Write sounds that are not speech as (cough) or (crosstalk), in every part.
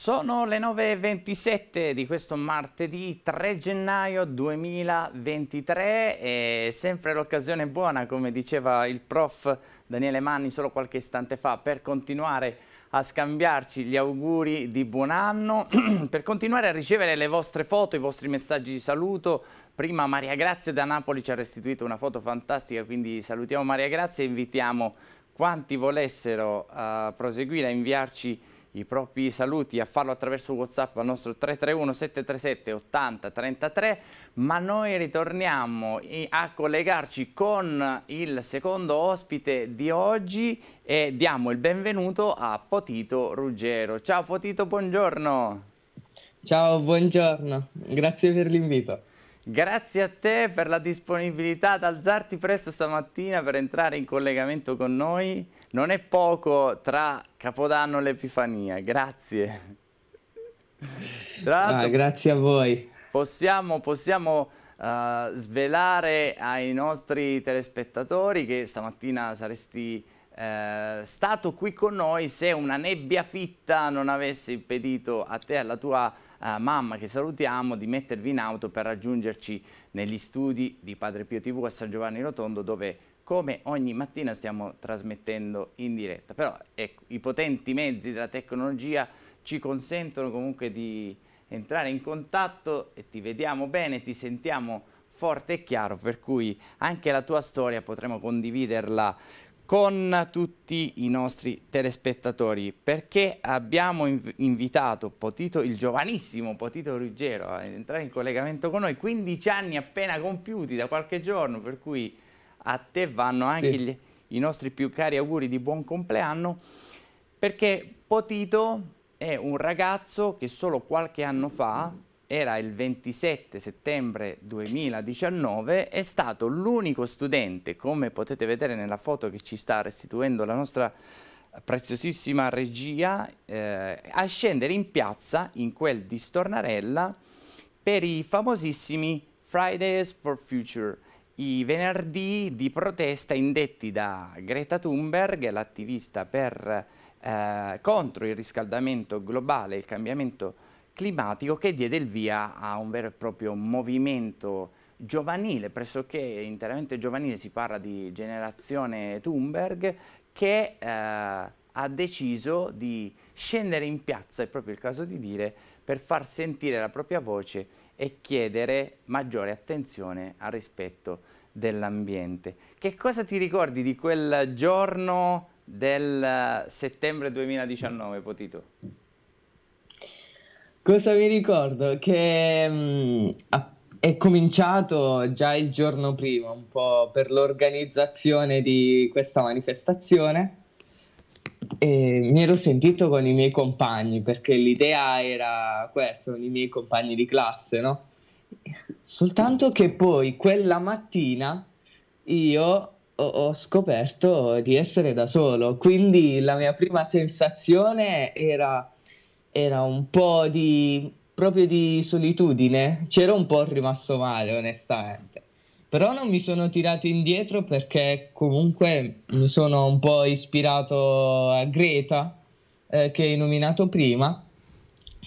Sono le 9.27 di questo martedì 3 gennaio 2023 e sempre l'occasione buona, come diceva il prof Daniele Manni solo qualche istante fa, per continuare a scambiarci gli auguri di buon anno, (clears throat) per continuare a ricevere le vostre foto, i vostri messaggi di saluto. Prima Maria Grazia da Napoli ci ha restituito una foto fantastica, quindi salutiamo Maria Grazia e invitiamo quanti volessero uh, proseguire a inviarci i propri saluti a farlo attraverso Whatsapp al nostro 331 737 80 33 ma noi ritorniamo a collegarci con il secondo ospite di oggi e diamo il benvenuto a Potito Ruggero. Ciao Potito, buongiorno. Ciao, buongiorno, grazie per l'invito. Grazie a te per la disponibilità ad alzarti presto stamattina per entrare in collegamento con noi. Non è poco tra Capodanno e l'Epifania. Grazie. Tra Ah, grazie a voi. Possiamo, possiamo uh, svelare ai nostri telespettatori che stamattina saresti uh, stato qui con noi se una nebbia fitta non avesse impedito a te e alla tua eh, mamma che salutiamo di mettervi in auto per raggiungerci negli studi di Padre Pio TV a San Giovanni Rotondo dove come ogni mattina stiamo trasmettendo in diretta. Però ecco, i potenti mezzi della tecnologia ci consentono comunque di entrare in contatto e ti vediamo bene, ti sentiamo forte e chiaro, per cui anche la tua storia potremo condividerla con tutti i nostri telespettatori perché abbiamo inv invitato Potito, il giovanissimo Potito Ruggero a entrare in collegamento con noi, 15 anni appena compiuti da qualche giorno, per cui a te vanno anche sì. gli, i nostri più cari auguri di buon compleanno, perché Potito è un ragazzo che solo qualche anno fa era il 27 settembre 2019, è stato l'unico studente, come potete vedere nella foto che ci sta restituendo la nostra preziosissima regia, eh, a scendere in piazza, in quel di Stornarella, per i famosissimi Fridays for Future, i venerdì di protesta indetti da Greta Thunberg, l'attivista eh, contro il riscaldamento globale e il cambiamento climatico, climatico che diede il via a un vero e proprio movimento giovanile, pressoché interamente giovanile, si parla di generazione Thunberg, che eh, ha deciso di scendere in piazza, è proprio il caso di dire, per far sentire la propria voce e chiedere maggiore attenzione al rispetto dell'ambiente. Che cosa ti ricordi di quel giorno del settembre 2019, Potito? Cosa mi ricordo? Che mh, mm, è cominciato già il giorno prima, un po' per l'organizzazione di questa manifestazione. E mi ero sentito con i miei compagni perché l'idea era questa, con i miei compagni di classe, no? Soltanto che poi quella mattina io ho scoperto di essere da solo, quindi la mia prima sensazione era era un po' di proprio di solitudine, c'ero un po' rimasto male, onestamente. Però non mi sono tirato indietro perché comunque mi sono un po' ispirato a Greta, eh, che hai nominato prima,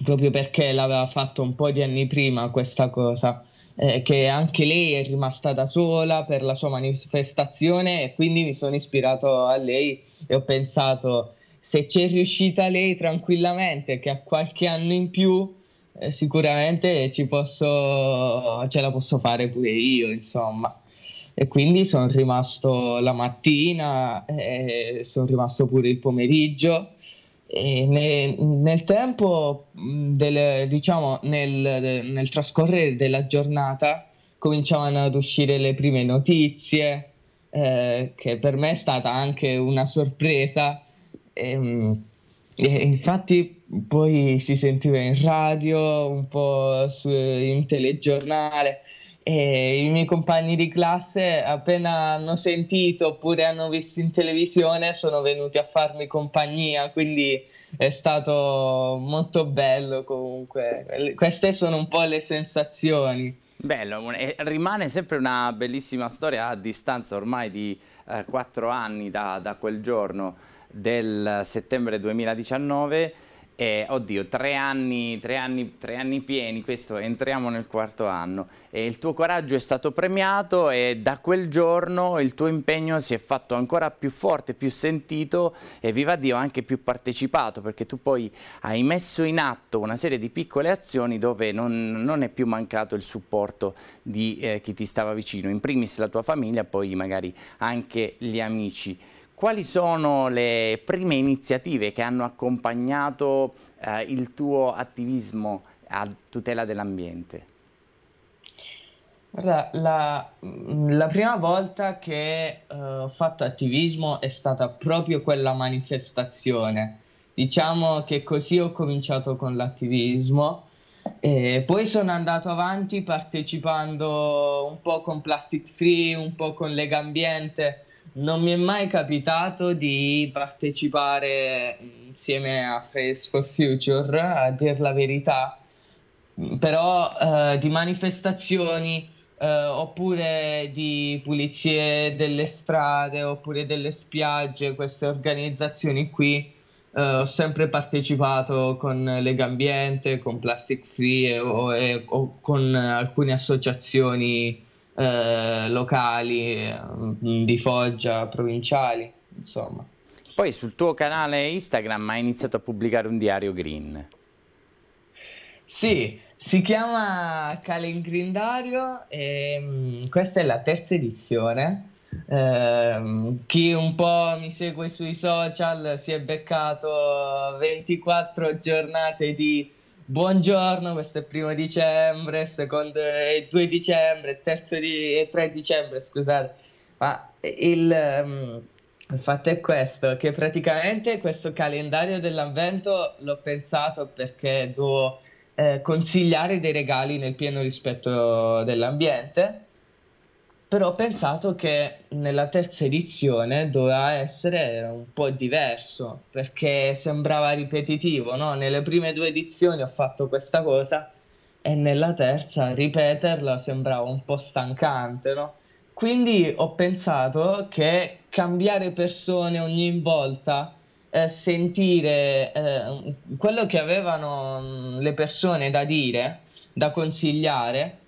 proprio perché l'aveva fatto un po' di anni prima questa cosa, eh, che anche lei è rimasta da sola per la sua manifestazione e quindi mi sono ispirato a lei e ho pensato se ci è riuscita lei tranquillamente, che ha qualche anno in più, eh, sicuramente posso, ce la posso fare pure io, insomma. E quindi sono rimasto la mattina, eh, sono rimasto pure il pomeriggio. Ne, nel tempo, mm, del, diciamo, nel, nel trascorrere della giornata, cominciavano ad uscire le prime notizie, eh, che per me è stata anche una sorpresa e, ehm, e infatti poi si sentiva in radio, un po' su, in telegiornale e i miei compagni di classe appena hanno sentito oppure hanno visto in televisione sono venuti a farmi compagnia, quindi è stato molto bello comunque. Queste sono un po' le sensazioni. Bello, rimane sempre una bellissima storia a distanza ormai di eh, quattro eh, anni da, da quel giorno del settembre 2019 e, oddio, tre anni, tre, anni, tre anni pieni, questo, entriamo nel quarto anno. E il tuo coraggio è stato premiato e da quel giorno il tuo impegno si è fatto ancora più forte, più sentito e viva Dio anche più partecipato perché tu poi hai messo in atto una serie di piccole azioni dove non, non è più mancato il supporto di eh, chi ti stava vicino, in primis la tua famiglia, poi magari anche gli amici quali sono le prime iniziative che hanno accompagnato eh, il tuo attivismo a tutela dell'ambiente? La, la, mm, la, prima volta che uh, ho fatto attivismo è stata proprio quella manifestazione. Diciamo che così ho cominciato con l'attivismo e poi sono andato avanti partecipando un po' con Plastic Free, un po' con Lega Ambiente, non mi è mai capitato di partecipare insieme a Face for Future, a dir la verità, però eh, di manifestazioni eh, oppure di pulizie delle strade oppure delle spiagge, queste organizzazioni qui. Eh, ho sempre partecipato con Legambiente, con Plastic Free e, eh, o, e eh, o con alcune associazioni eh, locali mm, di Foggia, provinciali, insomma. Poi sul tuo canale Instagram hai iniziato a pubblicare un diario green. Sì, si chiama Cale il Grindario e mm, questa è la terza edizione. Eh, chi un po' mi segue sui social si è beccato 24 giornate di Buongiorno, questo è primo dicembre, secondo è il 2 dicembre, terzo di, e 3 dicembre, scusate. Ma il, um, il, fatto è questo, che praticamente questo calendario dell'avvento l'ho pensato perché devo eh, consigliare dei regali nel pieno rispetto dell'ambiente però ho pensato che nella terza edizione doveva essere un po' diverso perché sembrava ripetitivo, no? Nelle prime due edizioni ho fatto questa cosa e nella terza ripeterla sembrava un po' stancante, no? Quindi ho pensato che cambiare persone ogni volta, eh, sentire eh, quello che avevano mm, le persone da dire, da consigliare,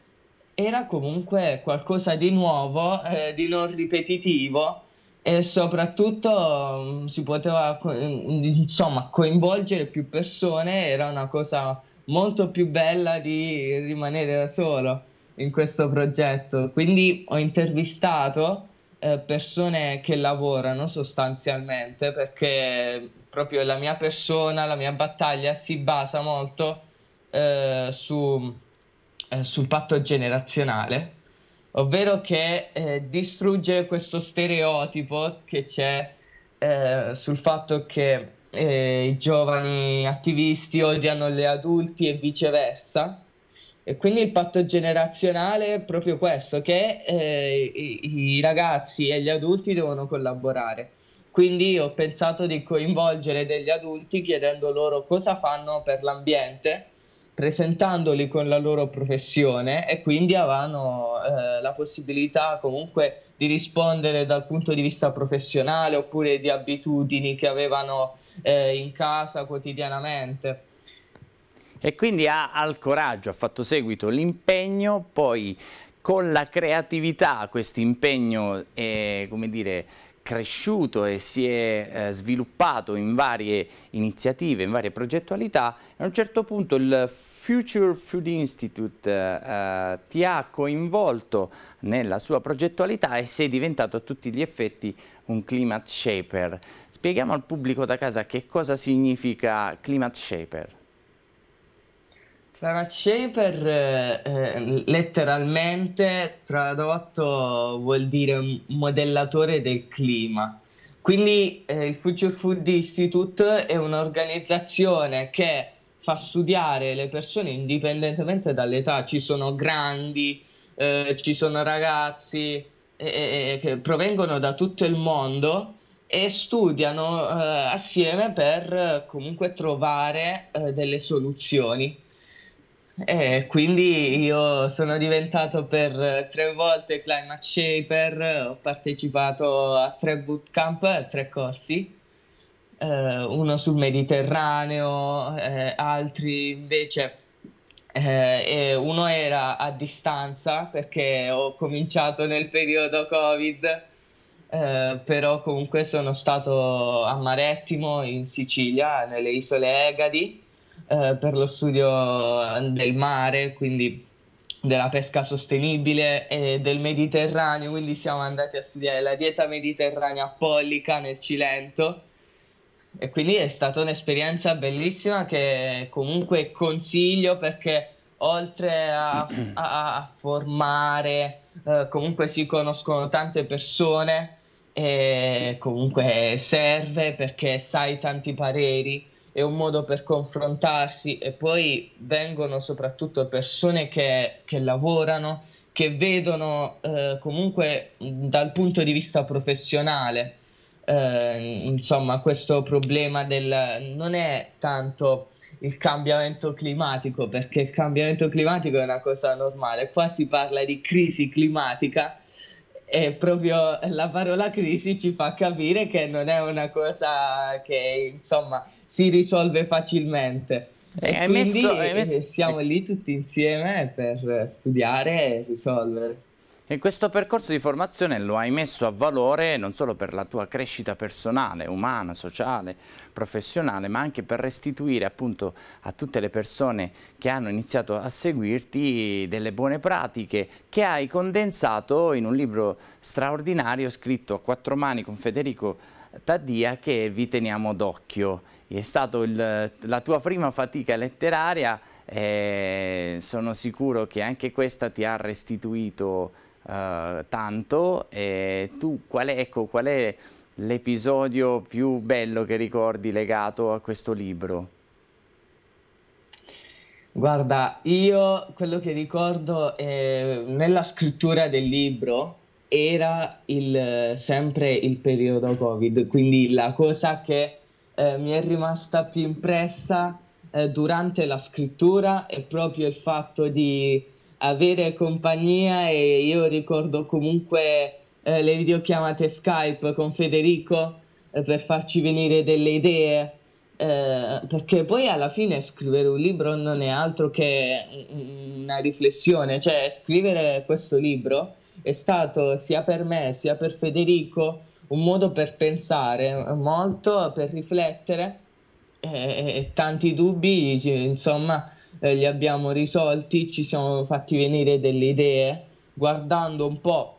era comunque qualcosa di nuovo, eh, di non ripetitivo e soprattutto mh, mm, si poteva mm, insomma, coinvolgere più persone, era una cosa molto più bella di rimanere da solo in questo progetto. Quindi ho intervistato eh, persone che lavorano sostanzialmente perché proprio la mia persona, la mia battaglia si basa molto eh, su eh, sul patto generazionale, ovvero che eh, distrugge questo stereotipo che c'è eh, sul fatto che eh, i giovani attivisti odiano gli adulti e viceversa. E quindi il patto generazionale è proprio questo, che eh, i, i, ragazzi e gli adulti devono collaborare. Quindi ho pensato di coinvolgere degli adulti chiedendo loro cosa fanno per l'ambiente presentandoli con la loro professione e quindi avranno eh, la possibilità comunque di rispondere dal punto di vista professionale oppure di abitudini che avevano eh, in casa quotidianamente. E quindi ha, ha il coraggio, ha fatto seguito l'impegno, poi con la creatività questo impegno eh, come dire, cresciuto e si è eh, sviluppato in varie iniziative, in varie progettualità, a un certo punto il Future Food Institute eh, ti ha coinvolto nella sua progettualità e sei diventato a tutti gli effetti un climate shaper. Spieghiamo al pubblico da casa che cosa significa climate shaper. Clara Shaper eh, letteralmente tradotto vuol dire modellatore del clima. Quindi eh, il Future Food Institute è un'organizzazione che fa studiare le persone indipendentemente dall'età. Ci sono grandi, eh, ci sono ragazzi eh, eh, eh, che provengono da tutto il mondo e studiano assieme per comunque trovare delle soluzioni. E eh, quindi io sono diventato per tre volte climate shaper, ho partecipato a tre bootcamp, tre corsi, eh, uno sul Mediterraneo, eh, altri invece, eh, uno era a distanza perché ho cominciato nel periodo Covid, eh, però comunque sono stato a Marettimo in Sicilia, nelle isole Egadi eh, per lo studio eh, del mare, quindi della pesca sostenibile e del Mediterraneo, quindi siamo andati a studiare la dieta mediterranea pollica nel Cilento e quindi è stata un'esperienza bellissima che comunque consiglio perché oltre a, a formare eh, comunque si conoscono tante persone e comunque serve perché sai tanti pareri è un modo per confrontarsi e poi vengono soprattutto persone che, che lavorano, che vedono eh, comunque dal punto di vista professionale, eh, insomma, questo problema del non è tanto il cambiamento climatico, perché il cambiamento climatico è una cosa normale, qua si parla di crisi climatica e proprio la parola crisi ci fa capire che non è una cosa che insomma si risolve facilmente. Eh, e, e quindi messo, messo... Eh, siamo lì tutti insieme per studiare e risolvere. E questo percorso di formazione lo hai messo a valore non solo per la tua crescita personale, umana, sociale, professionale, ma anche per restituire appunto a tutte le persone che hanno iniziato a seguirti delle buone pratiche che hai condensato in un libro straordinario scritto a quattro mani con Federico Taddia che vi teniamo d'occhio. È stata la tua prima fatica letteraria e sono sicuro che anche questa ti ha restituito eh, tanto. E tu qual è, ecco, qual è l'episodio più bello che ricordi legato a questo libro? Guarda, io quello che ricordo eh, nella scrittura del libro era il, sempre il periodo Covid, quindi la cosa che eh, mi è rimasta più impressa eh, durante la scrittura è proprio il fatto di avere compagnia e io ricordo comunque eh, le videochiamate Skype con Federico eh, per farci venire delle idee, eh, perché poi alla fine scrivere un libro non è altro che mm, una riflessione, cioè scrivere questo libro è stato sia per me sia per Federico un modo per pensare molto, per riflettere eh, e tanti dubbi, insomma, eh, li abbiamo risolti, ci siamo fatti venire delle idee guardando un po'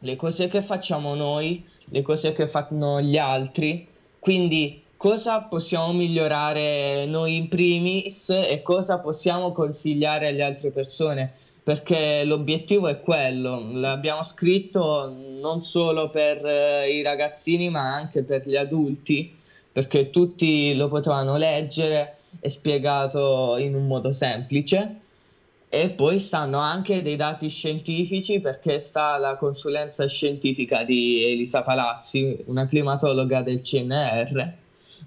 le cose che facciamo noi, le cose che fanno gli altri, quindi cosa possiamo migliorare noi in primis e cosa possiamo consigliare alle altre persone perché l'obiettivo è quello, l'abbiamo scritto non solo per eh, i ragazzini ma anche per gli adulti, perché tutti lo potevano leggere è spiegato in un modo semplice e poi stanno anche dei dati scientifici perché sta la consulenza scientifica di Elisa Palazzi, una climatologa del CNR,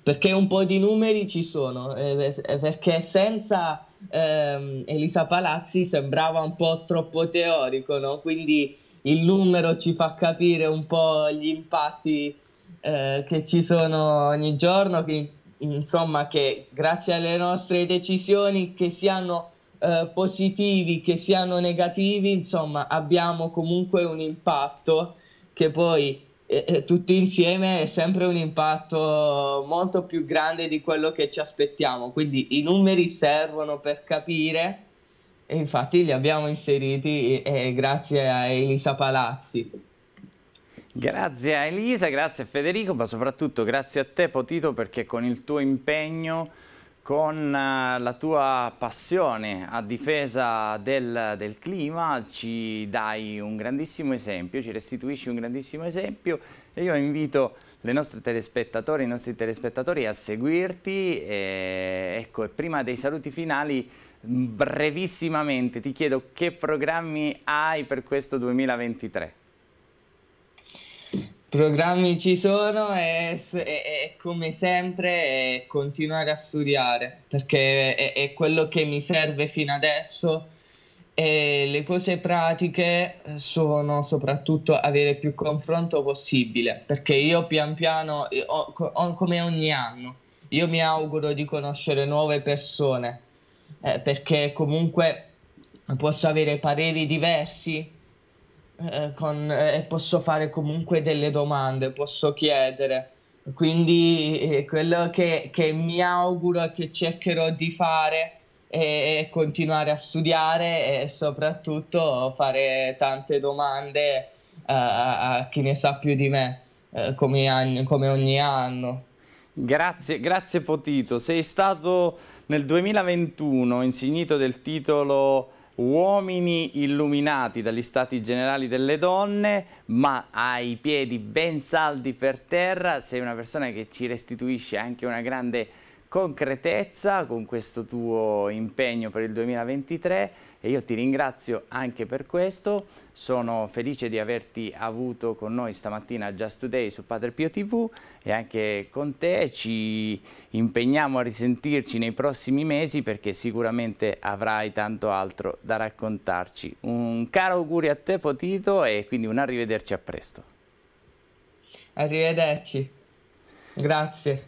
perché un po' di numeri ci sono, eh, eh perché senza eh, Elisa Palazzi sembrava un po' troppo teorico, no? quindi il numero ci fa capire un po' gli impatti eh, che ci sono ogni giorno, che insomma che grazie alle nostre decisioni che siano eh, positivi che siano negativi insomma abbiamo comunque un impatto che poi eh, eh, tutti insieme è sempre un impatto molto più grande di quello che ci aspettiamo quindi i numeri servono per capire e infatti li abbiamo inseriti eh, grazie a Elisa Palazzi Grazie a Elisa, grazie a Federico, ma soprattutto grazie a te Potito perché con il tuo impegno con eh, la tua passione a difesa del, del, clima ci dai un grandissimo esempio, ci restituisci un grandissimo esempio e io invito le nostre telespettatori, i nostri telespettatori a seguirti e, ecco, e prima dei saluti finali brevissimamente ti chiedo che programmi hai per questo 2023? Programmi ci sono e, e, e come sempre continuare a studiare perché è, è, quello che mi serve fino adesso e le cose pratiche sono soprattutto avere più confronto possibile perché io pian piano, ho, ho, come ogni anno, io mi auguro di conoscere nuove persone eh, perché comunque posso avere pareri diversi eh, con, eh, posso fare comunque delle domande, posso chiedere. Quindi eh, quello che, che, mi auguro e che cercherò di fare è, continuare a studiare e soprattutto fare tante domande eh, a, a chi ne sa più di me, eh, come, anni, come ogni anno. Grazie, grazie Potito. Sei stato nel 2021 insignito del titolo uomini illuminati dagli stati generali delle donne, ma hai i piedi ben saldi per terra, sei una persona che ci restituisce anche una grande concretezza con questo tuo impegno per il 2023 e io ti ringrazio anche per questo, sono felice di averti avuto con noi stamattina a Just Today su Padre Pio TV e anche con te ci impegniamo a risentirci nei prossimi mesi perché sicuramente avrai tanto altro da raccontarci. Un caro auguri a te Potito e quindi un arrivederci a presto. Arrivederci. Grazie.